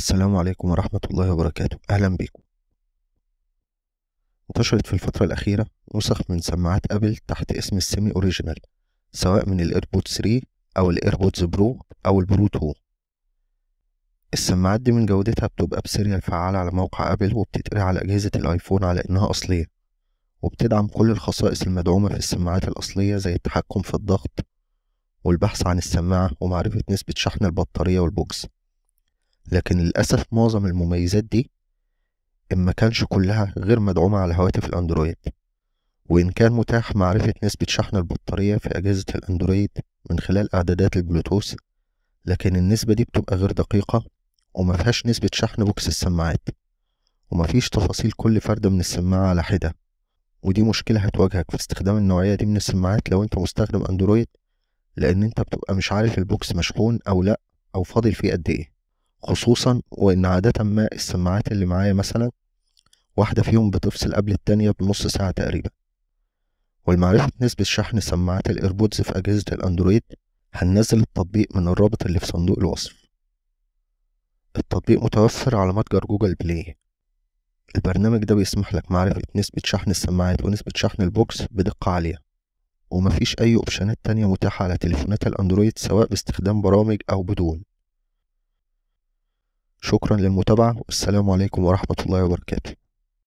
السلام عليكم ورحمة الله وبركاته أهلا بكم انتشرت في الفترة الأخيرة نسخ من سماعات أبل تحت اسم السيمي أوريجينال سواء من الإيربود 3 أو الإيربودز برو أو البرو 2 السماعات دي من جودتها بتبقى بسيريال الفعالة على موقع أبل وبتتقري على أجهزة الآيفون على إنها أصلية وبتدعم كل الخصائص المدعومة في السماعات الأصلية زي التحكم في الضغط والبحث عن السماعة ومعرفة نسبة شحن البطارية والبوكس لكن للأسف معظم المميزات دي إن كانش كلها غير مدعومة على هواتف الأندرويد وإن كان متاح معرفة نسبة شحن البطارية في أجهزة الأندرويد من خلال إعدادات البلوتوث لكن النسبة دي بتبقى غير دقيقة وما فيهاش نسبة شحن بوكس السماعات وما فيش تفاصيل كل فرد من السماعة على حدة ودي مشكلة هتواجهك في استخدام النوعية دي من السماعات لو أنت مستخدم أندرويد لأن أنت بتبقى مش عارف البوكس مشحون أو لأ أو فاضل فيه قد إيه خصوصا وان عادة ما السماعات اللي معايا مثلا واحدة فيهم بتفصل قبل التانية بنص ساعة تقريبا ولمعرفة نسبة شحن سماعات الايربودز في اجهزة الاندرويد هننزل التطبيق من الرابط اللي في صندوق الوصف التطبيق متوفر على متجر جوجل بلاي البرنامج ده بيسمح لك معرفة نسبة شحن السماعات ونسبة شحن البوكس بدقة عالية ومفيش أي أوبشنات تانية متاحة على تليفونات الأندرويد سواء باستخدام برامج أو بدون شكرا للمتابعة والسلام عليكم ورحمة الله وبركاته